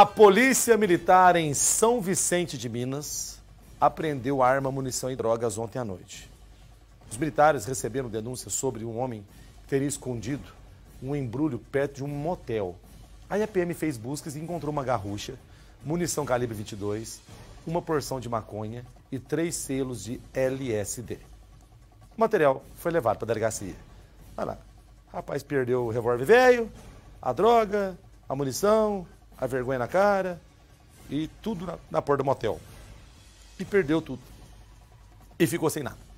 A Polícia Militar em São Vicente de Minas apreendeu arma, munição e drogas ontem à noite. Os militares receberam denúncia sobre um homem que teria escondido um embrulho perto de um motel. Aí a PM fez buscas e encontrou uma garrucha, munição calibre 22, uma porção de maconha e três selos de LSD. O material foi levado para a delegacia. Olha lá, rapaz perdeu o revólver velho, a droga, a munição, a vergonha na cara e tudo na, na porta do motel. E perdeu tudo. E ficou sem nada.